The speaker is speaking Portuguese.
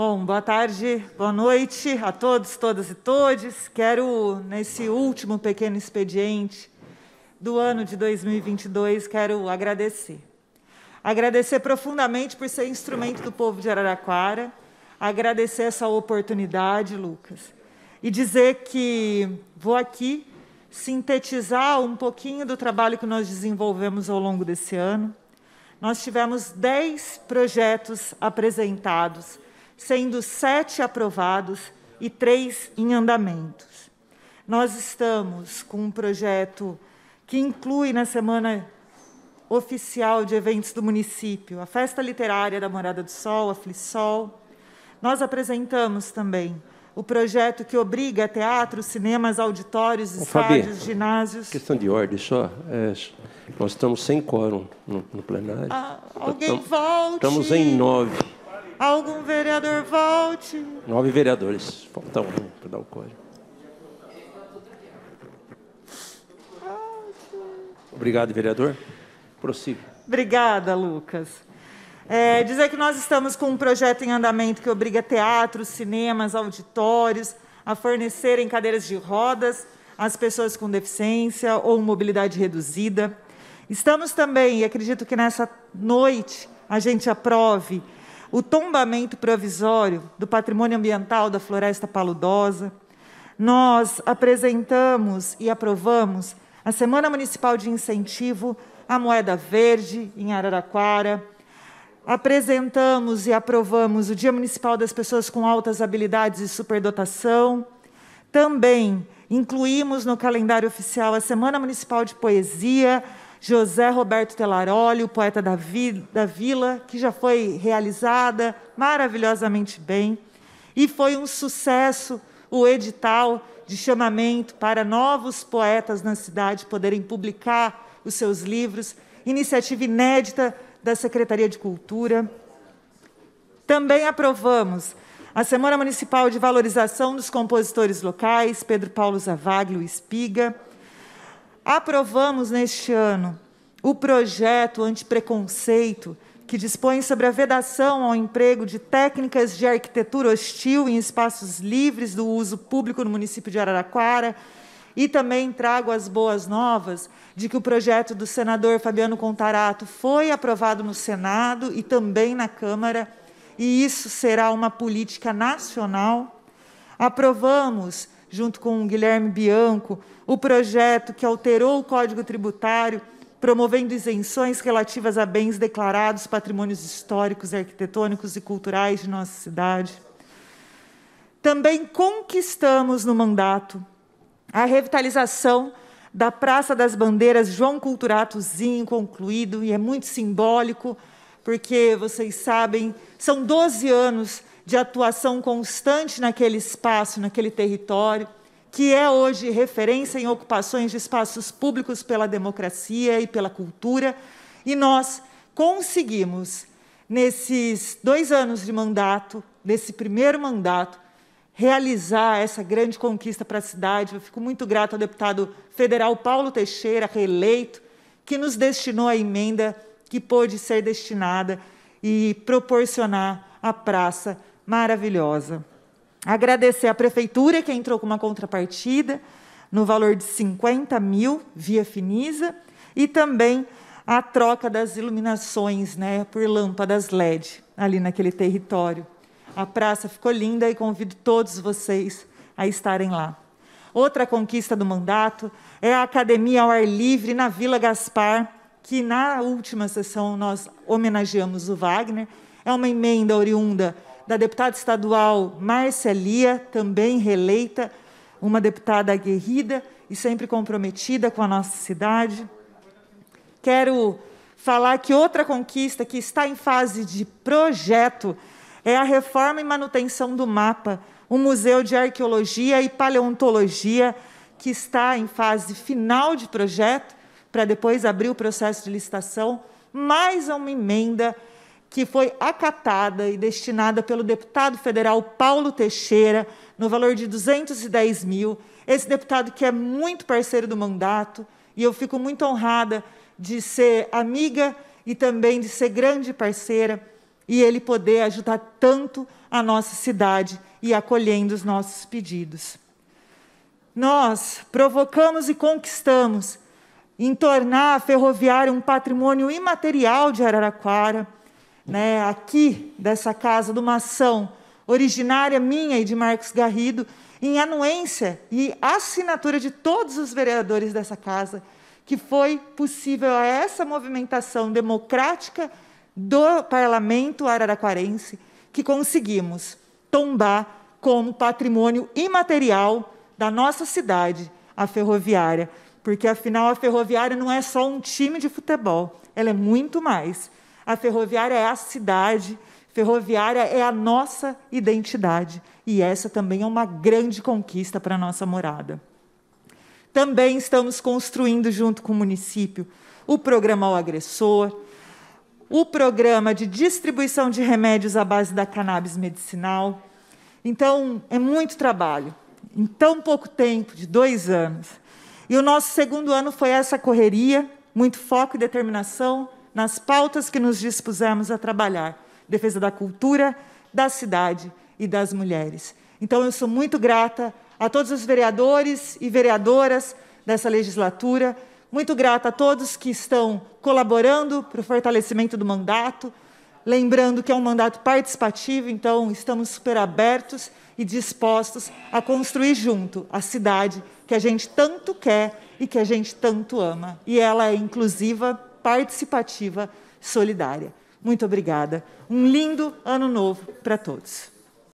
Bom, boa tarde, boa noite a todos, todas e todes. Quero, nesse último pequeno expediente do ano de 2022, quero agradecer. Agradecer profundamente por ser instrumento do povo de Araraquara, agradecer essa oportunidade, Lucas, e dizer que vou aqui sintetizar um pouquinho do trabalho que nós desenvolvemos ao longo desse ano. Nós tivemos 10 projetos apresentados sendo sete aprovados e três em andamentos. Nós estamos com um projeto que inclui na semana oficial de eventos do município, a Festa Literária da Morada do Sol, a FliSol. Nós apresentamos também o projeto que obriga teatros, cinemas, auditórios, Ô, estádios, Fabi, ginásios. Questão de ordem só. É, nós estamos sem quórum no, no plenário. Ah, então, alguém volta? volte. Estamos em nove. Algum vereador volte. Nove vereadores. Falta um para dar o código. Obrigado, vereador. Prossiga. Obrigada, Lucas. É, dizer que nós estamos com um projeto em andamento que obriga teatros, cinemas, auditórios a fornecerem cadeiras de rodas às pessoas com deficiência ou mobilidade reduzida. Estamos também, e acredito que nessa noite a gente aprove o tombamento provisório do patrimônio ambiental da floresta paludosa. Nós apresentamos e aprovamos a Semana Municipal de Incentivo à Moeda Verde, em Araraquara. Apresentamos e aprovamos o Dia Municipal das Pessoas com Altas Habilidades e Superdotação. Também incluímos no calendário oficial a Semana Municipal de Poesia, José Roberto Telaroli, o poeta da, vi, da vila, que já foi realizada maravilhosamente bem. E foi um sucesso o edital de chamamento para novos poetas na cidade poderem publicar os seus livros, iniciativa inédita da Secretaria de Cultura. Também aprovamos a Semana Municipal de Valorização dos Compositores Locais, Pedro Paulo Zavaglio o Espiga, Aprovamos neste ano o projeto antipreconceito que dispõe sobre a vedação ao emprego de técnicas de arquitetura hostil em espaços livres do uso público no município de Araraquara. E também trago as boas novas de que o projeto do senador Fabiano Contarato foi aprovado no Senado e também na Câmara, e isso será uma política nacional. Aprovamos junto com o Guilherme Bianco, o projeto que alterou o Código Tributário, promovendo isenções relativas a bens declarados patrimônios históricos, arquitetônicos e culturais de nossa cidade. Também conquistamos no mandato a revitalização da Praça das Bandeiras João Culturatozinho, concluído, e é muito simbólico, porque vocês sabem, são 12 anos de atuação constante naquele espaço, naquele território, que é hoje referência em ocupações de espaços públicos pela democracia e pela cultura, e nós conseguimos, nesses dois anos de mandato, nesse primeiro mandato, realizar essa grande conquista para a cidade. Eu fico muito grata ao deputado federal Paulo Teixeira, reeleito, que nos destinou a emenda que pôde ser destinada e proporcionar à praça maravilhosa. Agradecer à prefeitura que entrou com uma contrapartida no valor de 50 mil via Finisa e também a troca das iluminações né, por lâmpadas LED ali naquele território. A praça ficou linda e convido todos vocês a estarem lá. Outra conquista do mandato é a Academia ao Ar Livre na Vila Gaspar, que na última sessão nós homenageamos o Wagner. É uma emenda oriunda da deputada estadual Marcelia, também reeleita, uma deputada aguerrida e sempre comprometida com a nossa cidade. Quero falar que outra conquista que está em fase de projeto é a reforma e manutenção do mapa, o um Museu de Arqueologia e Paleontologia, que está em fase final de projeto, para depois abrir o processo de licitação, mais uma emenda que foi acatada e destinada pelo deputado federal Paulo Teixeira, no valor de 210 mil. Esse deputado que é muito parceiro do mandato, e eu fico muito honrada de ser amiga e também de ser grande parceira, e ele poder ajudar tanto a nossa cidade e acolhendo os nossos pedidos. Nós provocamos e conquistamos em tornar a ferroviária um patrimônio imaterial de Araraquara né, aqui dessa casa, de uma ação originária minha e de Marcos Garrido, em anuência e assinatura de todos os vereadores dessa casa, que foi possível essa movimentação democrática do parlamento araraquarense, que conseguimos tombar como patrimônio imaterial da nossa cidade a ferroviária, porque afinal a ferroviária não é só um time de futebol, ela é muito mais. A ferroviária é a cidade, ferroviária é a nossa identidade. E essa também é uma grande conquista para a nossa morada. Também estamos construindo, junto com o município, o programa ao agressor, o programa de distribuição de remédios à base da cannabis medicinal. Então, é muito trabalho, em tão pouco tempo, de dois anos. E o nosso segundo ano foi essa correria, muito foco e determinação, nas pautas que nos dispusemos a trabalhar defesa da cultura, da cidade e das mulheres. Então, eu sou muito grata a todos os vereadores e vereadoras dessa legislatura, muito grata a todos que estão colaborando para o fortalecimento do mandato. Lembrando que é um mandato participativo, então estamos super abertos e dispostos a construir junto a cidade que a gente tanto quer e que a gente tanto ama. E ela é inclusiva participativa solidária. Muito obrigada. Um lindo ano novo para todos.